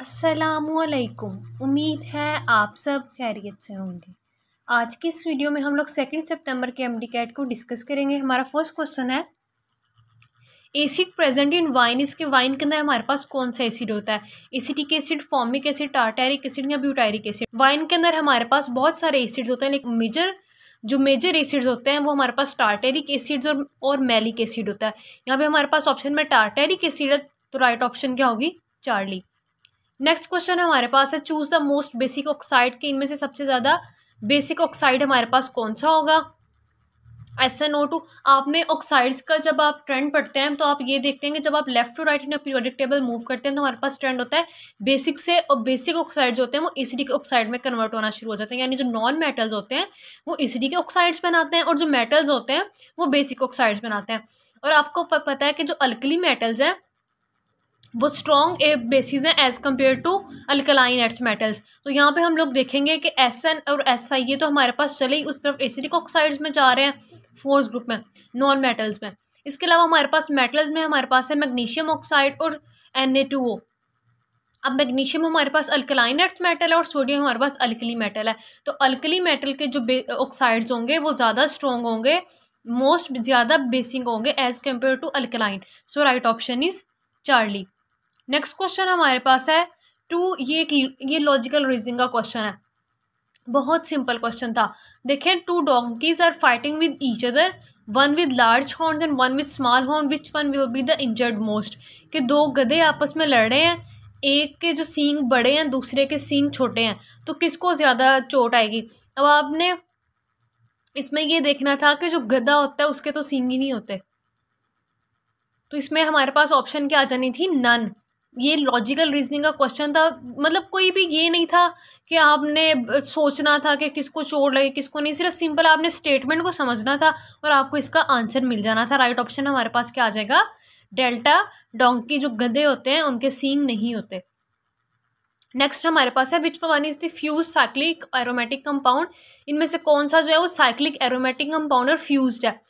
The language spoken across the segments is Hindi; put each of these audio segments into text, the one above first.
असलकुम उम्मीद है आप सब खैरियत से होंगे आज की इस वीडियो में हम लोग सेकेंड सितंबर के एम डी कैट को डिस्कस करेंगे हमारा फर्स्ट क्वेश्चन है एसिड प्रेजेंट इन वाइन इसके वाइन के अंदर हमारे पास कौन सा एसिड होता है acetic acid formic acid tartaric acid या ब्यूटायरिक एसिड वाइन के अंदर हमारे पास बहुत सारे एसिड्स होते हैं लेकिन मेजर जो मेजर एसिड्स होते हैं वो हमारे पास टार्टेरिक एसिड्स और और मेलिक एसिड होता है यहाँ पे हमारे पास ऑप्शन में टार्टेरिक एसिड है तो राइट ऑप्शन क्या होगी चार्ली नेक्स्ट क्वेश्चन हमारे पास है choose the most basic oxide के इनमें से सबसे ज़्यादा बेसिक ऑक्साइड हमारे पास कौन सा होगा एस एन ओ टू आपने ऑक्साइड्स का जब आप ट्रेंड पढ़ते हैं तो आप ये देखते हैं कि जब आप left to right in periodic table move करते हैं तो हमारे पास ट्रेंड होता है बेसिक से और बेसिक ऑक्साइड जो होते हैं वो एसिडिक ऑक्साइड में कन्वर्ट होना शुरू हो जाते हैं यानी जो नॉन मेटल्स होते हैं वो एसिडिक ऑक्साइड्स बनाते हैं और जो मेटल्स होते हैं वो बेसिक ऑक्साइड्स बनाते हैं और आपको पता है कि जो अल्कली मेटल्स हैं वो स्ट्रॉन्ग बेसिस हैं as compare to alkaline earths metals तो यहाँ पे हम लोग देखेंगे कि एस एन और एस आई ये तो हमारे पास चले ही उस तरफ एसिडिक ऑक्साइड्स में जा रहे हैं फोर्स ग्रुप में नॉन मेटल्स में इसके अलावा हमारे पास मेटल्स में हमारे पास है मैग्नीशियम ऑक्साइड और एन ए टू ओ अब मैग्नीशियम हमारे पास अल्कलाइन अर्थ मेटल है और सोडियम हमारे पास अल्कली मेटल है तो अल्कली मेटल के जो ऑक्साइड्स होंगे वो ज़्यादा स्ट्रॉन्ग होंगे मोस्ट ज़्यादा बेसिंग होंगे as compare to alkaline so right option is Charlie next question हमारे पास है टू ये एक ये लॉजिकल रीजनिंग का क्वेश्चन है बहुत सिंपल क्वेश्चन था देखें two donkeys are fighting with each other one with large horn and one with small horn which one will be the injured most कि दो गधे आपस में लड़ रहे हैं एक के जो सींग बड़े हैं दूसरे के सींग छोटे हैं तो किसको ज़्यादा चोट आएगी अब आपने इसमें ये देखना था कि जो गधा होता है उसके तो सींग ही नहीं होते तो इसमें हमारे पास ऑप्शन क्या आ जानी थी नन ये लॉजिकल रीजनिंग का क्वेश्चन था मतलब कोई भी ये नहीं था कि आपने सोचना था कि किसको चोट लगे किसको नहीं सिर्फ सिंपल आपने स्टेटमेंट को समझना था और आपको इसका आंसर मिल जाना था राइट ऑप्शन हमारे पास क्या आ जाएगा डेल्टा डोंकी जो गधे होते हैं उनके सींग नहीं होते नेक्स्ट हमारे पास है which one is the fused cyclic aromatic compound इनमें से कौन सा जो है वो साइक्लिक एरोमेटिक कंपाउंड और फ्यूज्ड है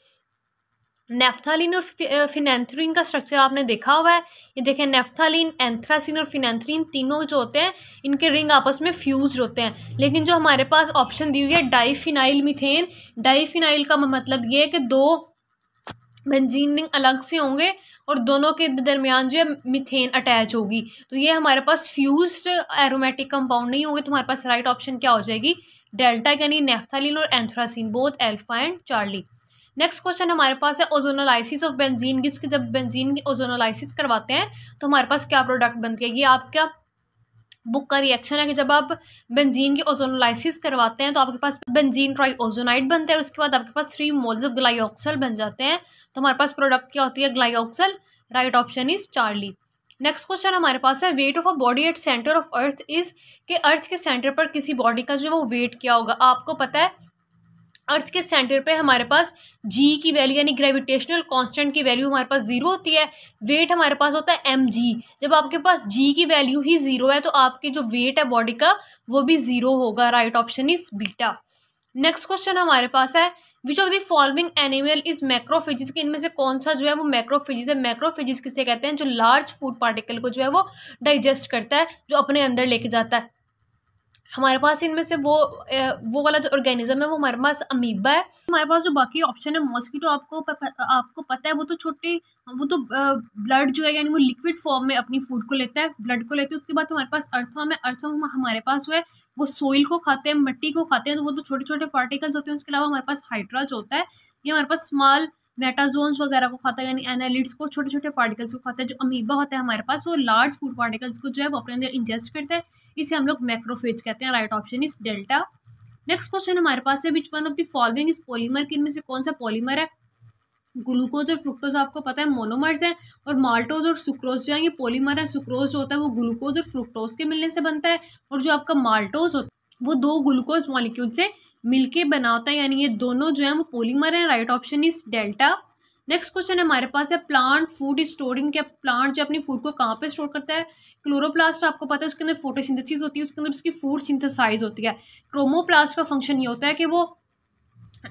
नेफ्थालिन और फिनेंथ्रीन का स्ट्रक्चर आपने देखा हुआ है ये देखें नेफ्थालिन एंथ्रासिन और फिनेंथ्रीन तीनों जो होते हैं इनके रिंग आपस में फ्यूज होते हैं लेकिन जो हमारे पास ऑप्शन दी हुई है डाईफिनाइल मिथेन डाईफिनाइल का मतलब ये है कि दो बंजीन रिंग अलग से होंगे और दोनों के दरमियान जो है मिथेन अटैच होगी तो ये हमारे पास फ्यूज एरोमेटिक कंपाउंड नहीं होंगे तो हमारे पास राइट ऑप्शन क्या हो जाएगी डेल्टा यानी नेफ्थालिन और anthracene both alpha and Charlie next question हमारे पास है ओजोनोलाइसिस ऑफ बेंजीन गिप्स की जब बेंजीन की ओजोनोलाइसिस करवाते हैं तो हमारे पास क्या प्रोडक्ट बनती है ये आपका बुक का रिएक्शन है कि जब आप बेंजीन की ओजोनोलाइसिस करवाते हैं तो आपके पास बेंजीन ट्राई ओजोनाइट बनते हैं उसके बाद आपके पास थ्री मोल्स ऑफ ग्लाइऑक्सल बन जाते हैं तो हमारे पास प्रोडक्ट क्या होती है glyoxal right option is Charlie next question हमारे पास है weight of a body at centre of earth is के अर्थ के सेंटर पर किसी बॉडी का जो है वो वेट क्या होगा आपको पता है अर्थ के सेंटर पे हमारे पास जी की वैल्यू यानी ग्रेविटेशनल कांस्टेंट की वैल्यू हमारे पास ज़ीरो होती है वेट हमारे पास होता है एम जी जब आपके पास जी की वैल्यू ही ज़ीरो है तो आपकी जो वेट है बॉडी का वो भी ज़ीरो होगा right option is beta next question हमारे पास है which of the following animal is macrophagous के इनमें से कौन सा जो है वो मैक्रोफिजिस है मैक्रोफिजिस किसे कहते हैं जो लार्ज फूड पार्टिकल को जो है वो डाइजेस्ट करता है जो अपने अंदर लेके जाता है हमारे पास इनमें से वो वो वाला जो ऑर्गेनिज्म है वो हमारे पास अमीबा है हमारे पास जो बाकी ऑप्शन है मॉस्किटो आपको प, आपको पता है वो तो छोटे वो तो ब्लड जो है यानी वो लिक्विड फॉर्म में अपनी फूड को लेता है ब्लड को लेते हैं उसके बाद हमारे पास अर्थवम है अर्थवम हमारे पास जो है वो सोइल को खाते हैं मिट्टी को खाते हैं तो वो तो छोटे छोटे पार्टिकल्स होते हैं उसके अलावा हमारे पास हाइड्रा जो होता है ये हमारे पास स्मॉल मेटाजोन्स वगैरह को खाता है यानी एनालिट्स को छोटे छोटे पार्टिकल्स को खाता है जो अमीबा होता है हमारे पास वो लार्ज फूड पार्टिकल्स को जो है वो अपने अंदर इंजेस्ट करता है इसे हम लोग मैक्रोफेज कहते हैं right option is delta next question हमारे पास है which one of the following is polymer किन में से कौन सा पॉलीमर है ग्लूकोज और फ्रुक्टोज आपको पता है मोनोमर्स है और माल्टोज और सुक्रोज जो है ये पॉलीमर है सुक्रोज जो होता है वो ग्लूकोज और फ्रुक्टोज के मिलने से बनता है और जो आपका माल्टोज होता है वो दो ग्लूकोज मॉलिक्यूल से मिलके बना होता है यानी ये दोनों जो है वो पोलीमर है right option is delta next question हमारे पास है प्लांट फूड स्टोरिंग क्या प्लांट जो अपनी फूड को कहाँ पे स्टोर करता है क्लोरोप्लास्ट आपको पता है उसके अंदर फोटोसिंथेसिस होती है उसके अंदर उसकी फूड सिंथेसाइज होती है क्रोमोप्लास्ट का फंक्शन ये होता है कि वो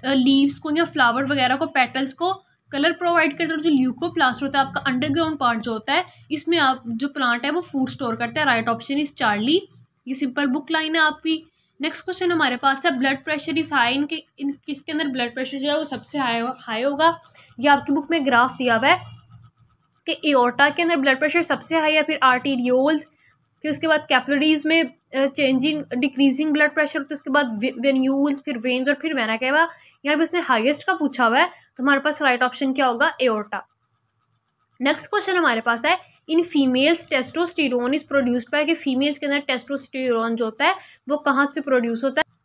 लीव्स को या फ्लावर वगैरह को पेटल्स को कलर प्रोवाइड करता है जो ल्यूकोप्लास्ट होता है आपका अंडरग्राउंड पार्ट जो होता है इसमें आप जो प्लांट है वो फूड स्टोर करता है राइट ऑप्शन इज चार्ली ये सिंपल बुक लाइन है आपकी नेक्स्ट क्वेश्चन हमारे पास है ब्लड प्रेशर इज हाई इनके इन किसके अंदर ब्लड प्रेशर जो है वो सबसे हाई हो, हाई होगा ये आपकी बुक में ग्राफ दिया हुआ है कि एओर्टा के अंदर ब्लड प्रेशर सबसे हाई है फिर आर्टीरियोल्स फिर उसके बाद कैपलरीज में चेंजिंग डिक्रीजिंग ब्लड प्रेशर तो उसके बाद वेन्यूल्स फिर वेन्स और फिर वैना कहवा यहाँ पर उसने हाइएस्ट का पूछा हुआ है तो हमारे पास राइट ऑप्शन क्या होगा एओर्टा नेक्स्ट क्वेश्चन हमारे पास है in females testosterone is produced by कि फीमेल्स के अंदर टेस्टोस्टेरोन जो होता है वो कहाँ से प्रोड्यूस होता है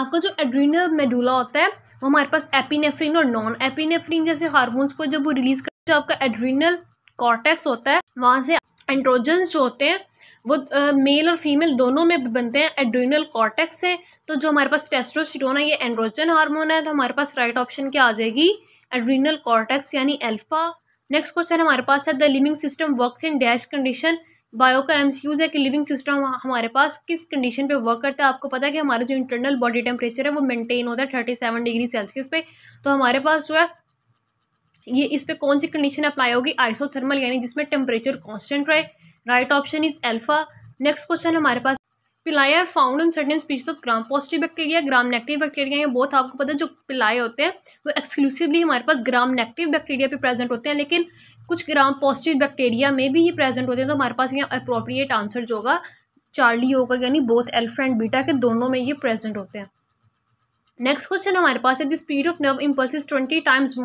आपका जो एड्रीनल मेडुला होता है वो हमारे पास एपीनेफ्रिन और नॉन एपिनेफ्रिन जैसे हार्मोन्स को जब वो रिलीज करते जो तो आपका एड्रीनल कॉर्टेक्स होता है वहाँ से एंड्रोजन्स जो होते हैं वो मेल uh, और फीमेल दोनों में बनते हैं एड्रीनल कॉर्टेक्स से तो जो हमारे पास टेस्टोस्टेरोन है ये एंड्रोजन हार्मोन है तो हमारे पास राइट ऑप्शन क्या आ जाएगी एड्रीनल कॉर्टेक्स यानी एल्फा नेक्स्ट क्वेश्चन हमारे पास है the living system work in dash condition बायो का एम्स यूज़ है कि लिविंग सिस्टम हमारे पास किस कंडीशन पे वर्क करता है आपको पता है कि हमारा जो इंटरनल बॉडी टेम्परेचर है वो मेंटेन होता है थर्टी सेवन डिग्री सेल्सियस पे तो हमारे पास जो है ये इस पर कौन सी कंडीशन अप्लाई होगी आइसोथर्मल यानी जिसमें टेम्परेचर कॉन्स्टेंट रहे right option is alpha next question हमारे पास pili are found in certain species of gram positive bacteria gram negative bacteria ये बहुत आपको पता है जो पिलाए होते हैं वो एक्सक्लूसिवली हमारे पास ग्राम नेगेटिव बैक्टीरिया पे प्रेजेंट होते हैं लेकिन कुछ ग्राम पॉजिटिव बैक्टीरिया में भी ये प्रेजेंट होते हैं तो हमारे पास यहाँ अप्रोप्रिएट आंसर जो होगा चार्ली होगा यानी बोथ एल्फा एंड बीटा के दोनों में ये प्रेजेंट होते हैं नेक्स्ट क्वेश्चन हमारे पास है the speed of nerve impulse twenty times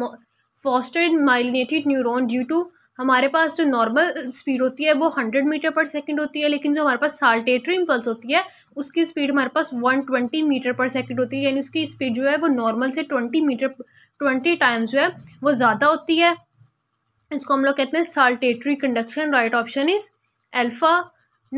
faster myelinated neuron due to हमारे पास जो नॉर्मल स्पीड होती है वो हंड्रेड मीटर पर सेकेंड होती है लेकिन जो हमारे पास साल्टेटरी इम्पल्स होती है उसकी स्पीड हमारे पास one twenty metre per second होती है यानी उसकी स्पीड जो है वो नॉर्मल से ट्वेंटी मीटर ट्वेंटी टाइम्स जो है वो ज़्यादा होती है इसको हम लोग कहते हैं saltatory conduction right option is alpha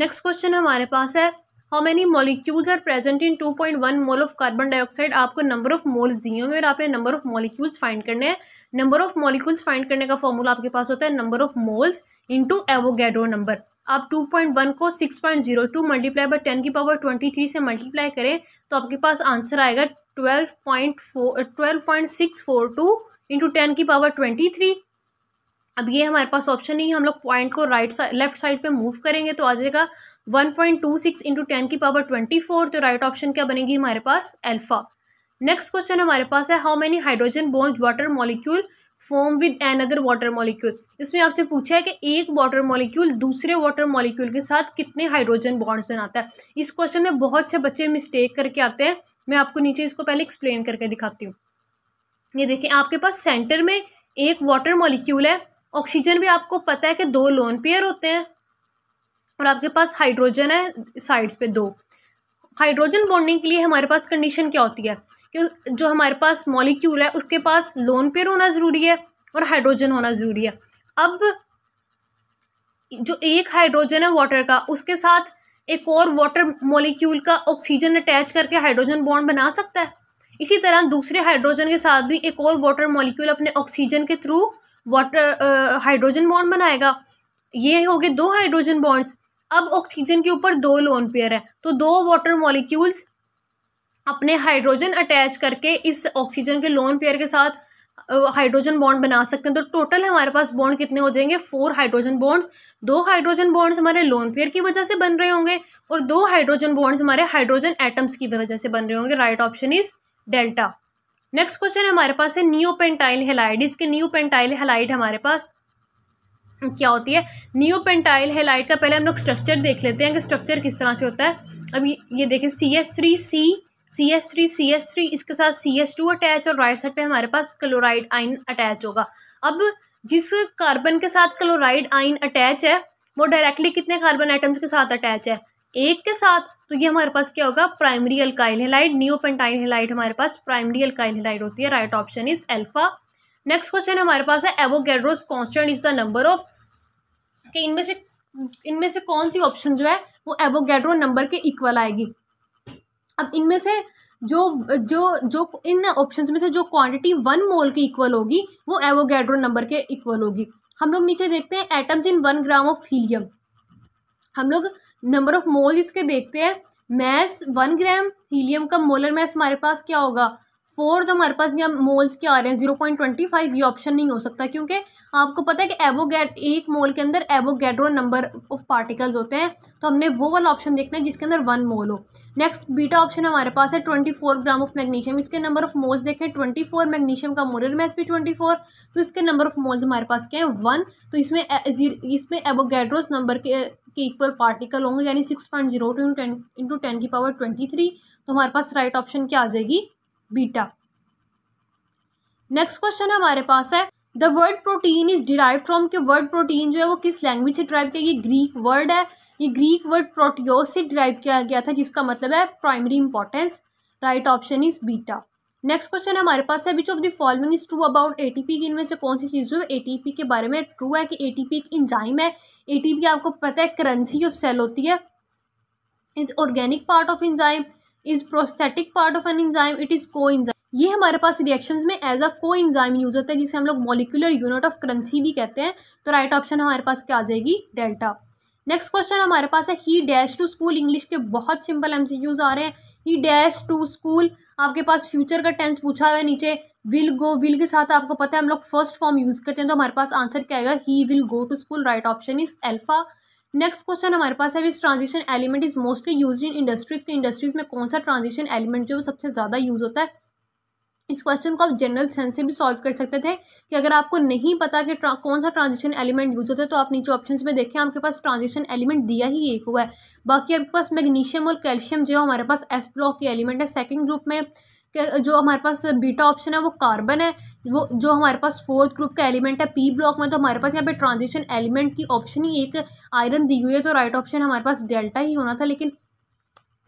next question हमारे पास है how many molecules are present in two point one mole of carbon dioxide आपको नंबर ऑफ मोल्स दिए हुए और आपने नंबर ऑफ मॉलिक्यूल्स फाइंड करने हैं नंबर ऑफ मॉलिक्यूल्स फाइंड करने का फॉर्मूला आपके पास होता है number of moles into Avogadro number आप 2.1 को 6.02 मल्टीप्लाई बाई टेन की पावर 23 से मल्टीप्लाई करें तो आपके पास आंसर आएगा 12.4 टू इंटू टेन की पावर 23 अब ये हमारे पास ऑप्शन नहीं है हम लोग पॉइंट को राइट साइड लेफ्ट साइड पे मूव करेंगे तो आ जाएगा 1.26 point two six into ten की पावर 24 तो राइट ऑप्शन क्या बनेगी हमारे पास एल्फा नेक्स्ट क्वेश्चन हमारे पास है how many hydrogen bond water molecule form with an other water molecule इसमें आपसे पूछा है कि एक वाटर मॉलिक्यूल दूसरे वाटर मॉलिक्यूल के साथ कितने हाइड्रोजन बॉन्ड्स बनाता है इस क्वेश्चन में बहुत से बच्चे मिस्टेक करके आते हैं मैं आपको नीचे इसको पहले एक्सप्लेन करके दिखाती हूँ ये देखिए आपके पास सेंटर में एक वाटर मॉलिक्यूल है ऑक्सीजन भी आपको पता है कि दो लोन पेयर होते हैं और आपके पास हाइड्रोजन है साइड्स पे दो हाइड्रोजन बॉन्डिंग के लिए हमारे पास कंडीशन क्या होती है कि जो हमारे पास मॉलिक्यूल है उसके पास लोन पेयर होना ज़रूरी है और हाइड्रोजन होना ज़रूरी है अब जो एक हाइड्रोजन है वाटर का उसके साथ एक और वाटर मॉलिक्यूल का ऑक्सीजन अटैच करके हाइड्रोजन बॉन्ड बना सकता है इसी तरह दूसरे हाइड्रोजन के साथ भी एक और वाटर मॉलिक्यूल अपने ऑक्सीजन के थ्रू वाटर हाइड्रोजन बॉन्ड बनाएगा ये हो गए दो हाइड्रोजन बॉन्ड्स अब ऑक्सीजन के ऊपर दो लोन पेयर है तो दो वाटर मॉलिक्यूल्स अपने हाइड्रोजन अटैच करके इस ऑक्सीजन के लोन पेयर के साथ हाइड्रोजन बॉन्ड बना सकते हैं तो टोटल हमारे पास बॉन्ड कितने हो जाएंगे फोर हाइड्रोजन बॉन्ड्स दो हाइड्रोजन बॉन्ड्स हमारे लोन पेयर की वजह से बन रहे होंगे और दो हाइड्रोजन बॉन्ड्स हमारे हाइड्रोजन एटम्स की वजह से बन रहे होंगे right option is delta next question हमारे पास है न्यूपेंटाइल हेलाइड इसके न्यूपेंटाइल हेलाइड हमारे पास क्या होती है न्यूपेंटाइल हेलाइड का पहले हम लोग स्ट्रक्चर देख लेते हैं कि स्ट्रक्चर किस तरह से होता है अब ये, देखें C S three C C S three C S three इसके साथ सी एस टू अटैच और राइट साइड पे हमारे पास क्लोराइड आइन अटैच होगा अब जिस कार्बन के साथ क्लोराइड आइन अटैच है वो डायरेक्टली कितने कार्बन आइटम्स के साथ अटैच है एक के साथ तो ये हमारे पास क्या होगा primary alkyl halide neopentyl halide हमारे पास प्राइमरी अल्काइल हेलाइड होती है right option is alpha next question हमारे पास है Avogadro's constant is the number of कि इनमें से इनमें से कौन सी ऑप्शन जो है वो एवोगेड्रो नंबर के इक्वल आएगी अब इनमें से जो जो जो इन ऑप्शंस में से जो क्वांटिटी वन मोल की इक्वल होगी वो एवोगैड्रो नंबर के इक्वल होगी हम लोग नीचे देखते हैं atoms in one gram of helium हम लोग नंबर ऑफ मोल इसके देखते हैं मैस वन ग्राम हीलियम का मोलर मैस हमारे पास क्या होगा फोर जो तो हमारे पास यहाँ मोल्स के आ रहे हैं जीरो पॉइंट ट्वेंटी फाइव ये ऑप्शन नहीं हो सकता क्योंकि आपको पता है कि एवोगेड एक मोल के अंदर एवोगेड्रो नंबर ऑफ पार्टिकल्स होते हैं तो हमने वो वाला ऑप्शन देखना है जिसके अंदर वन मोल हो नेक्स्ट बीटा ऑप्शन हमारे पास है twenty four gram of magnesium इसके नंबर ऑफ मोल्स देखें ट्वेंटी फोर मैग्नीशियम का मोरल मैस भी ट्वेंटी फोर तो इसके नंबर ऑफ मोल्स हमारे पास क्या है वन तो इसमें इसमें एवोगेड्रोस नंबर के के इक्वल पार्टिकल होंगे यानी six point zero two ten into ten की पावर ट्वेंटी थ्री तो हमारे पास राइट ऑप्शन क्या आ जाएगी बीटा नेक्स्ट क्वेश्चन हमारे पास है the word protein is derive from के वर्ड प्रोटीन जो है वो किस लैंग्वेज से ड्राइव किया ये ग्रीक वर्ड है ये ग्रीक वर्ड प्रोटियोस से ड्राइव किया गया था जिसका मतलब है primary importance right option is beta next question हमारे पास है which of the following is true about ATP T इनमें से कौन सी चीज़ है ए के बारे में ट्रू है कि ए टी पी एक इंजाइम है ए टी पी आपको पता है करेंसी ऑफ सेल होती है is organic part of enzyme is prosthetic part of an enzyme it is coenzyme ये हमारे पास रिएक्शंस में एज अ को एंजाइम यूज़ होता है जिसे हम लोग मोलिकुलर यूनिट ऑफ करेंसी भी कहते हैं तो राइट right ऑप्शन हमारे पास क्या आ जाएगी डेल्टा नेक्स्ट क्वेश्चन हमारे पास है he dash to school English के बहुत सिंपल एम सी क्यूज आ रहे हैं ही डैश टू स्कूल आपके पास फ्यूचर का टेंस पूछा हुआ है नीचे विल गो विल के साथ आपको पता है हम लोग फर्स्ट फॉर्म यूज़ करते हैं तो हमारे पास आंसर क्या आएगा he will go to school right option is alpha next question हमारे पास है which transition element is mostly use in industries के इंडस्ट्रीज में कौन सा ट्रांजिशन एलिमेंट जो है सबसे ज़्यादा यूज होता है इस क्वेश्चन को आप जनरल सेंस से भी सॉल्व कर सकते थे कि अगर आपको नहीं पता कि कौन सा ट्रांजिशन एलिमेंट यूज होता है तो आप नीचे ऑप्शंस में देखें आपके पास ट्रांजिशन एलिमेंट दिया ही एक हुआ है बाकी आपके पास मैग्नीशियम और कैल्शियम जो है हमारे पास एस ब्लॉक के एलिमेंट है सेकंड ग्रुप में जो हमारे पास बीटा ऑप्शन है वो कार्बन है वो जो हमारे पास फोर्थ ग्रुप का एलिमेंट है पी ब्लॉक में तो हमारे पास यहाँ पे ट्रांजिशन एलिमेंट की ऑप्शन ही एक आयरन दी हुई है तो राइट ऑप्शन हमारे पास डेल्टा ही होना था लेकिन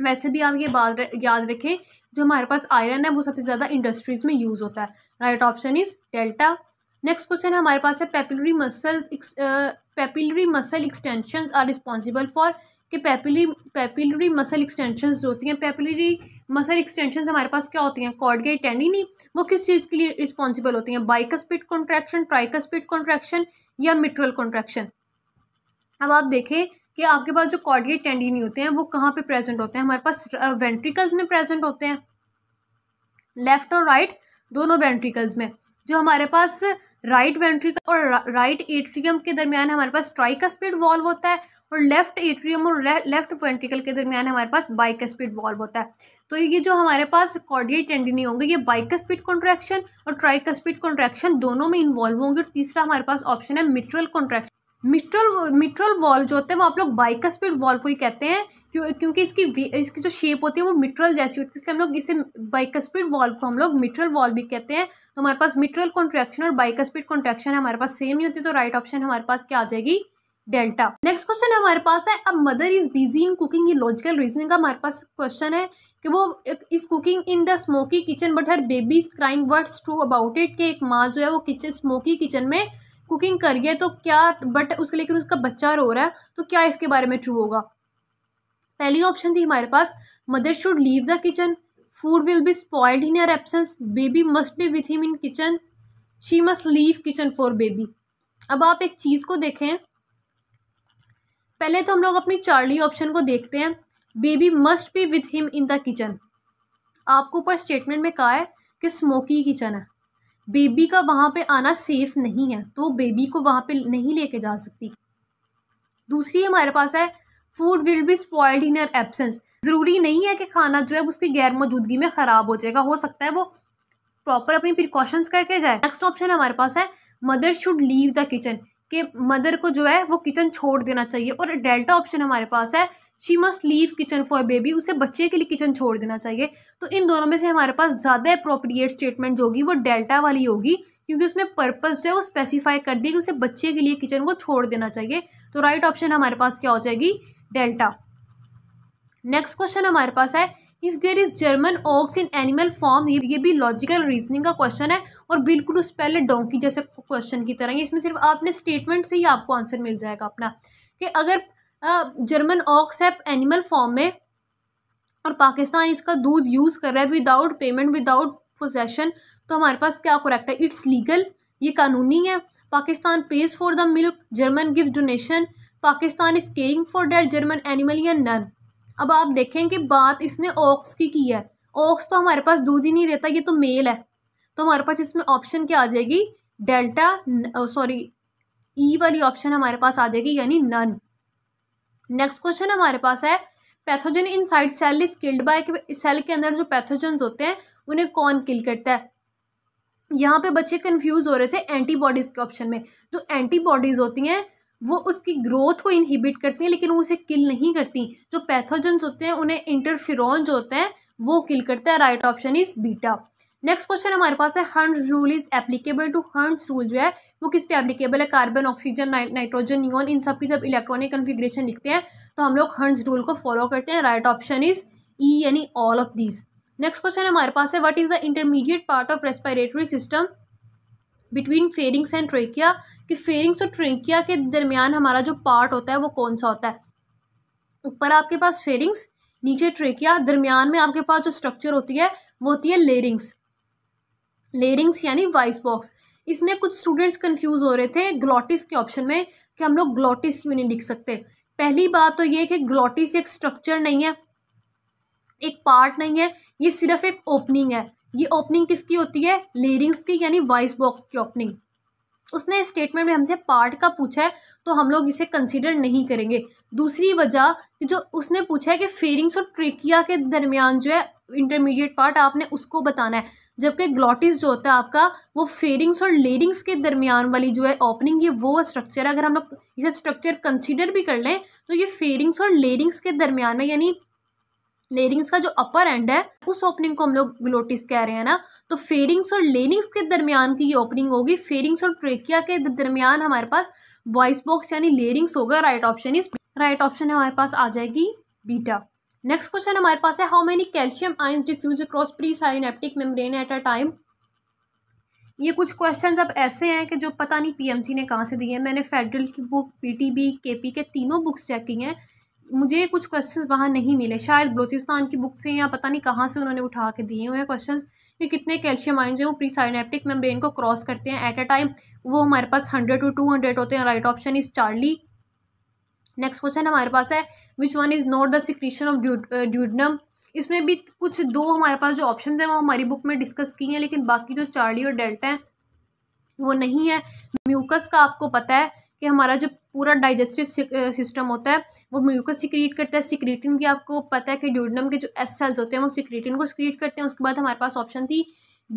वैसे भी आप ये बात याद रखें जो हमारे पास आयरन है वो सबसे ज़्यादा इंडस्ट्रीज़ में यूज़ होता है right option is delta next question हमारे पास है papillary muscle papillary muscle extension are responsible for कि पेपिलरी पेपिलरी मसल एक्सटेंशन जो होती हैं पेपिलरी मसल एक्सटेंशन हमारे पास क्या होती हैं कॉर्ड टेंडी टेंडिनी वो किस चीज़ के लिए रिस्पॉन्सिबल होती हैं बाइकस्पिट कॉन्ट्रैक्शन ट्राइकस्पिट कॉन्ट्रैक्शन या मिट्रल कॉन्ट्रैक्शन अब आप देखें कि आपके पास जो कॉर्डिएट टेंडिनी होते हैं वो कहाँ पे प्रेजेंट होते हैं हमारे पास वेंट्रिकल्स में प्रेजेंट होते हैं लेफ्ट और राइट right, दोनों वेंट्रिकल्स में जो हमारे पास राइट वेंट्रिकल और राइट एट्रियम के दरमियान हमारे पास ट्राइक स्पीड वॉल्व होता है और लेफ्ट एट्रियम और लेफ्ट वेंट्रिकल के दरमियान हमारे पास बाइक स्पीड वॉल्व होता है तो ये जो हमारे पास कॉर्डिएट टेंडिनी होंगे ये बाइक स्पीड कॉन्ट्रैक्शन और ट्राइक स्पीड कॉन्ट्रैक्शन दोनों में इन्वॉल्व होंगे और तीसरा हमारे पास ऑप्शन है mitral contraction mitral mitral valve जो होते हैं वो आप लोग बाइक स्पीड वॉल्व को ही कहते हैं क्यों क्योंकि इसकी इसकी जो शेप होती है वो मिट्रल जैसी होती है इसलिए हम लोग इसे बाइक स्पीड वॉल्व को हम लोग मिट्रल वॉल्व भी कहते हैं तो हमारे पास मिट्रल कॉन्ट्रैक्शन और स्पीड कॉन्ट्रैक्शन हमारे पास सेम ही होती है तो राइट ऑप्शन हमारे पास क्या आ जाएगी डेल्टा नेक्स्ट क्वेश्चन हमारे पास है अब mother is busy in cooking ये लॉजिकल रीजनिंग का हमारे पास क्वेश्चन है कि वो is cooking in the smoky kitchen but her baby is crying words true about it कि एक माँ जो है वो किचन स्मोकी किचन में कुकिंग कर रही है तो क्या बट उसके लेकिन उसका बच्चा रो रहा है तो क्या इसके बारे में ट्रू होगा पहली ऑप्शन थी हमारे पास mother should leave the kitchen food will be spoiled in her absence baby must be with him in kitchen she must leave kitchen for baby अब आप एक चीज़ को देखें पहले तो हम लोग अपनी चार्ली ऑप्शन को देखते हैं baby must be with him in the kitchen आपको ऊपर स्टेटमेंट में कहा है कि स्मोकी किचन है बेबी का वहाँ पे आना सेफ नहीं है तो बेबी को वहाँ पे नहीं लेके जा सकती दूसरी हमारे पास है food will be spoiled in her absence ज़रूरी नहीं है कि खाना जो है उसकी गैर मौजूदगी में ख़राब हो जाएगा हो सकता है वो प्रॉपर अपनी प्रिकॉशंस करके जाए नेक्स्ट ऑप्शन हमारे पास है mother should leave the kitchen कि मदर को जो है वो किचन छोड़ देना चाहिए और डेल्टा ऑप्शन हमारे पास है she must leave kitchen for baby उसे बच्चे के लिए किचन छोड़ देना चाहिए तो इन दोनों में से हमारे पास ज़्यादा अप्रोप्रिएट स्टेटमेंट जो होगी वो डेल्टा वाली होगी क्योंकि उसमें पर्पस जो है वो स्पेसिफाई कर दिया कि उसे बच्चे के लिए किचन को छोड़ देना चाहिए तो राइट right ऑप्शन हमारे पास क्या हो जाएगी डेल्टा नेक्स्ट क्वेश्चन हमारे पास है if there is German ox in animal form ये भी लॉजिकल रीजनिंग का क्वेश्चन है और बिल्कुल उस पहले डोंकी जैसे क्वेश्चन की तरह इसमें सिर्फ आपने स्टेटमेंट से ही आपको आंसर मिल जाएगा अपना कि अगर जर्मन ऑक्स है एनिमल फॉर्म में और पाकिस्तान इसका दूध यूज़ कर रहा है विदाउट पेमेंट विदाउट पोजेशन तो हमारे पास क्या करेक्ट है इट्स लीगल ये कानूनी है Pakistan pays for the milk German give donation Pakistan is caring for that German animal या नन अब आप देखें कि बात इसने ऑक्स की की है ऑक्स तो हमारे पास दूध ही नहीं देता ये तो मेल है तो हमारे पास इसमें ऑप्शन क्या आ जाएगी डेल्टा सॉरी ई वाली ऑप्शन हमारे पास आ जाएगी यानी नन नेक्स्ट क्वेश्चन हमारे पास है pathogen inside cell is killed by cell के अंदर जो पैथोजन होते हैं उन्हें कौन किल करता है यहाँ पे बच्चे कंफ्यूज हो रहे थे एंटीबॉडीज़ के ऑप्शन में जो एंटीबॉडीज़ होती हैं वो उसकी ग्रोथ को इनहिबिट करती हैं लेकिन वो उसे किल नहीं करती जो पैथोजेंस होते हैं उन्हें इंटरफिरॉन जो होते हैं वो किल करता है right option is beta next question हमारे पास है Hund's rule is applicable to Hund's rule जो है वो किस पे एप्लीकेबल है कार्बन ऑक्सीजन नाइट्रोजन न्यून इन सब की जब इलेक्ट्रॉनिक कन्फिग्रेशन लिखते हैं तो हम लोग हंड्स रूल को फॉलो करते हैं राइट ऑप्शन इज ई यानी all of these next question हमारे पास है what is the intermediate part of respiratory system between pharynx and trachea कि फेरिंग्स और ट्रेकिया के दरमियान हमारा जो पार्ट होता है वो कौन सा होता है ऊपर आपके पास फेरिंग्स नीचे ट्रेकिया दरमियान में आपके पास जो स्ट्रक्चर होती है वो होती है लेरिंग्स लेरिंग्स यानी वाइस बॉक्स इसमें कुछ स्टूडेंट्स कंफ्यूज हो रहे थे ग्लॉटिस के ऑप्शन में कि हम लोग ग्लॉटिस क्यों नहीं लिख सकते पहली बात तो ये कि ग्लॉटिस एक स्ट्रक्चर नहीं है एक पार्ट नहीं है ये सिर्फ एक ओपनिंग है ये ओपनिंग किसकी होती है लेरिंग्स की यानी वॉइस बॉक्स की ओपनिंग उसने स्टेटमेंट में हमसे पार्ट का पूछा है तो हम लोग इसे कंसिडर नहीं करेंगे दूसरी वजह कि जो उसने पूछा है कि फेरिंग्स और ट्रेकिया के दरमियान जो है इंटरमीडिएट पार्ट आपने उसको बताना है जबकि ग्लॉटिस जो होता है आपका वो फेरिंग्स और लेरिंग्स के दरमियान वाली जो है ओपनिंग ये वो स्ट्रक्चर है अगर हम लोग इसे स्ट्रक्चर कंसिडर भी कर लें तो ये फेरिंग्स और लेरिंग्स के दरमियान में यानी लेरिंग्स का जो अपर एंड है उस ओपनिंग को हम लोग ग्लोटिस कह रहे हैं ना तो फेरिंग्स और लेरिंग्स के दरमियान की ये ओपनिंग होगी फेरिंग्स और ट्रेकिया के दरमियान हमारे पास वॉइस बॉक्स यानी लेरिंग्स होगा right option is right option हमारे पास आ जाएगी बीटा नेक्स्ट क्वेश्चन हमारे पास है how many calcium ions diffuse across presynaptic membrane at a time ये कुछ क्वेश्चन अब ऐसे हैं कि जो पता नहीं पीएमसी ने कहाँ से दिए हैं मैंने फेडरल की बुक पीटीबी केपी के तीनों बुक्स चेक की हैं मुझे कुछ क्वेश्चन वहाँ नहीं मिले शायद बलोचिस्तान की बुक से या पता नहीं कहाँ से उन्होंने उठा के दिए हुए क्वेश्चंस क्वेश्चन कि कितने कैल्शियम आइन जो है वो प्री साइनेप्टिक मेम्ब्रेन को क्रॉस करते हैं एट अ टाइम वो हमारे पास हंड्रेड टू टू हंड्रेड होते हैं right option is Charlie next question हमारे पास है which one is not the secretion of duodenum इसमें भी कुछ दो हमारे पास जो ऑप्शन हैं वो हमारी बुक में डिस्कस की हैं लेकिन बाकी जो चार्ली और डेल्टा हैं वो नहीं है म्यूकस का आपको पता है कि हमारा जो पूरा डाइजेस्टिव सिस्टम होता है वो म्यूकस सिक्रीट करता है सिक्रीटिन भी आपको पता है कि ड्यूडनम के जो एस सेल्स होते हैं वो सिक्रीटिन को सिक्रीट करते हैं उसके बाद हमारे पास ऑप्शन थी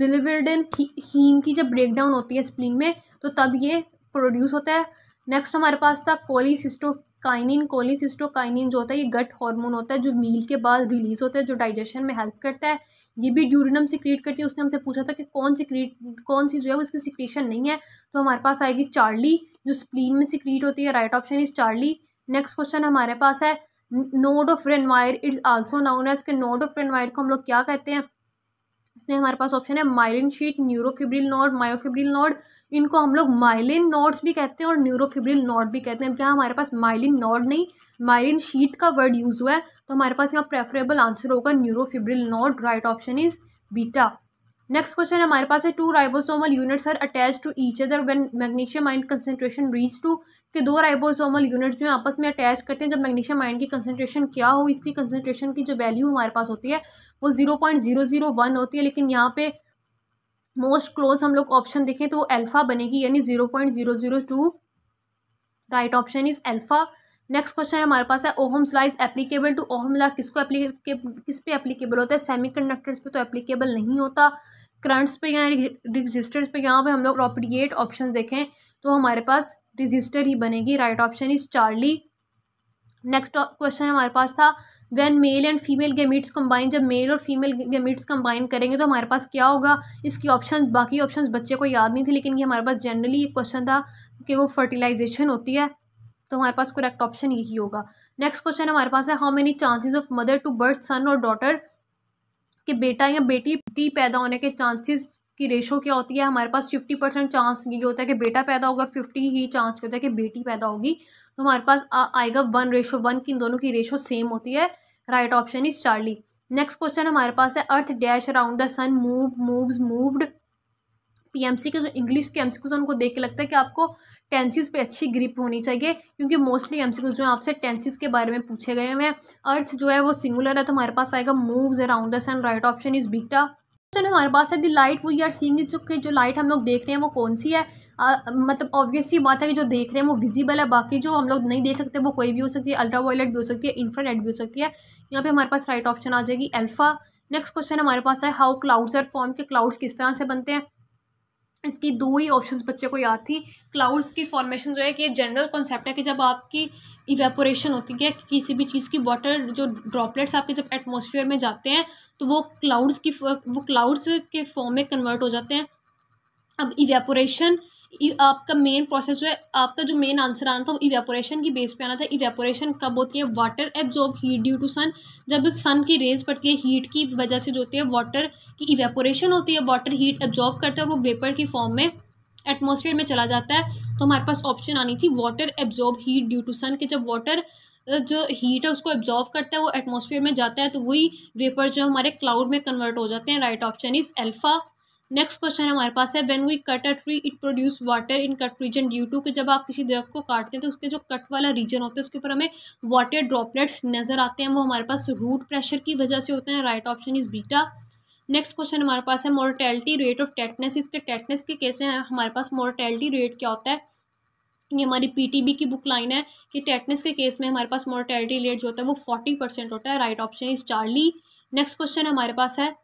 बिलिविडन हीम की जब ब्रेकडाउन होती है स्प्लिन में तो तब ये प्रोड्यूस होता है नेक्स्ट हमारे पास था कोलीसिस्टो काइनिन कोलिसिस्टोकाइनिन जो होता है ये गट हार्मोन होता है जो मील के बाद रिलीज होता है जो डाइजेशन में हेल्प करता है ये भी ड्यूरिनम सिक्रीट करती है उसने हमसे पूछा था कि कौन सी क्रीट कौन सी जो है उसकी सिक्रीशन नहीं है तो हमारे पास आएगी चार्ली जो स्प्लीन में सिक्रीट होती है right option is Charlie next question हमारे पास है node of Ranvier it's also known as के नोड ऑफ रेनवायर को हम लोग क्या कहते हैं इसमें हमारे पास ऑप्शन है myelin sheath neurofibril node myofibril node इनको हम लोग माइलिन नोड्स भी कहते हैं और न्यूरोफिब्रिल नोड भी कहते हैं क्या हमारे पास माइलिन नोड नहीं माइलिन शीट का वर्ड यूज़ हुआ है तो हमारे पास यहाँ प्रेफरेबल आंसर होगा neurofibril node right option is beta next question हमारे पास है two ribosomal units are attach to each other when magnesium ion concentration reach to कि दो राइबोसोमल यूनिट्स जो है आपस में अटैच करते हैं जब मैग्नीशियम आयन की कंसेंट्रेशन क्या हो इसकी कंसेंट्रेशन की जो वैल्यू हमारे पास होती है वो zero point zero zero one होती है लेकिन यहाँ पे मोस्ट क्लोज हम लोग ऑप्शन देखें तो वो एल्फा बनेगी यानी zero point zero zero two right option is alpha next question हमारे पास है Ohm's law is applicable to Ohm law किसको एप्लीके किस पे एप्लीकेबल होता है सेमी पे तो एप्लीकेबल नहीं होता करंट्स पे या रजिस्टर्स पे यहाँ पे हम लोग प्रॉपरिएट ऑप्शन देखें तो हमारे पास रजिस्टर ही बनेगी right option is Charlie next question हमारे पास था when male and female gametes combine जब मेल और फीमेल गेमिट्स कंबाइन करेंगे तो हमारे पास क्या होगा इसकी ऑप्शन बाकी ऑप्शन बच्चे को याद नहीं थी लेकिन ये हमारे पास जनरली एक क्वेश्चन था कि वो फर्टिलाइजेशन होती है तो हमारे पास करेक्ट ऑप्शन यही होगा नेक्स्ट क्वेश्चन हमारे पास है how many chances of mother to birth son और डॉटर कि बेटा या बेटी पैदा होने के चांसेस की रेशो क्या होती है हमारे पास फिफ्टी परसेंट चांस ये होता है कि बेटा पैदा होगा फिफ्टी ही चांस होता है कि बेटी पैदा होगी तो हमारे पास आ, आएगा वन रेशो वन की इन दोनों की रेशो सेम होती है right option is Charlie next question हमारे पास है earth dash around the sun move move moved PMC के जो इंग्लिश के एमसीक्यूज को देख के लगता है कि आपको टेंसिस पे अच्छी ग्रिप होनी चाहिए क्योंकि मोस्टली एम जो है आपसे टेंसिस के बारे में पूछे गए हैं अर्थ जो है वो सिंगुलर है तो हमारे पास आएगा moves around the sun right option is beta चलो हमारे पास है दी लाइट वो यार सींग जो कि जो लाइट हम लोग देख रहे हैं वो कौन सी है आ, मतलब ऑब्वियसली बात है कि जो देख रहे हैं वो विजिबल है बाकी जो हम लोग नहीं देख सकते वो कोई भी हो सकती है अल्ट्रा वायलेट भी हो सकती है इंफ्रारेड भी हो सकती है यहाँ पे हमारे पास राइट ऑप्शन आ जाएगी अल्फा नेक्स्ट क्वेश्चन हमारे पास है हाउ क्लाउड्स आर फॉर्म के क्लाउड्स किस तरह से बनते हैं इसकी दो ही ऑप्शंस बच्चे को याद थी क्लाउड्स की फॉर्मेशन जो है कि जनरल कॉन्सेप्ट है कि जब आपकी इवेपोरेशन होती है कि किसी भी चीज़ की वाटर जो ड्रॉपलेट्स आपके जब एटमोसफियर में जाते हैं तो वो क्लाउड्स की वो क्लाउड्स के फॉर्म में कन्वर्ट हो जाते हैं अब इवेपोरेशन आपका मेन प्रोसेस जो है आपका जो मेन आंसर आना था वो इवेपोरेशन की बेस पे आना था इवेपोरेशन कब होती है water absorb heat due to sun जब सन की रेज पड़ती है हीट की वजह से जो होती है वाटर की इवेपोरेशन होती है वाटर हीट एब्जॉर्ब करता है और वो वेपर की फॉर्म में एटमोसफेयर में चला जाता है तो हमारे पास ऑप्शन आनी थी water absorb heat due to sun के जब वाटर जो हीट है उसको एब्जॉर्व करता है वो एटमोसफेयर में जाता है तो वही वेपर जो हमारे क्लाउड में कन्वर्ट हो जाते हैं right option is alpha next question हमारे पास है when we cut a tree it produce water in cut region due to कि जब आप किसी दरख्त को काटते हैं तो उसके जो कट वाला रीजन होता है उसके ऊपर हमें वाटर ड्रॉपलेट्स नजर आते हैं वो हमारे पास रूट प्रेशर की वजह से होते हैं right option is beta next question हमारे पास है मोर्टेलिटी रेट ऑफ टेटनेस इसके टेटनेस के केस में हमारे पास मोर्टेलिटी रेट क्या होता है ये हमारी पीटीबी की बुक लाइन है कि टेटनेस के केस में हमारे पास मोर्टेलिटी रेट जो होता है वो फोर्टी परसेंट होता है right option is Charlie next question हमारे पास है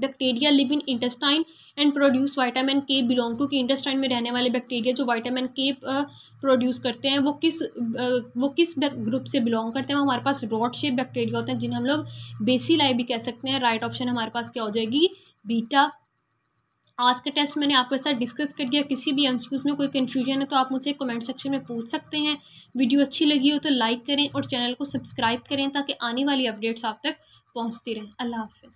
bacteria live in intestine and produce vitamin K belong to कि इंटेस्टाइन में रहने वाले बैक्टीरिया जो वाइटामिन के प्रोड्यूस करते हैं वो किस वो किस ग्रुप से बिलोंग करते हैं हमारे पास रॉड शेप बैक्टीरिया होते हैं जिन्हें हम लोग बेसीलाई भी कह सकते हैं राइट ऑप्शन हमारे पास क्या हो जाएगी बीटा आज का टेस्ट मैंने आपके साथ डिस्कस कर दिया किसी भी एमसीक्यूज में कोई कन्फ्यूजन है तो आप मुझे कमेंट सेक्शन में पूछ सकते हैं वीडियो अच्छी लगी हो तो लाइक करें और चैनल को सब्सक्राइब करें ताकि आने वाली अपडेट्स आप तक पहुंचती रहें अल्लाह हाफ़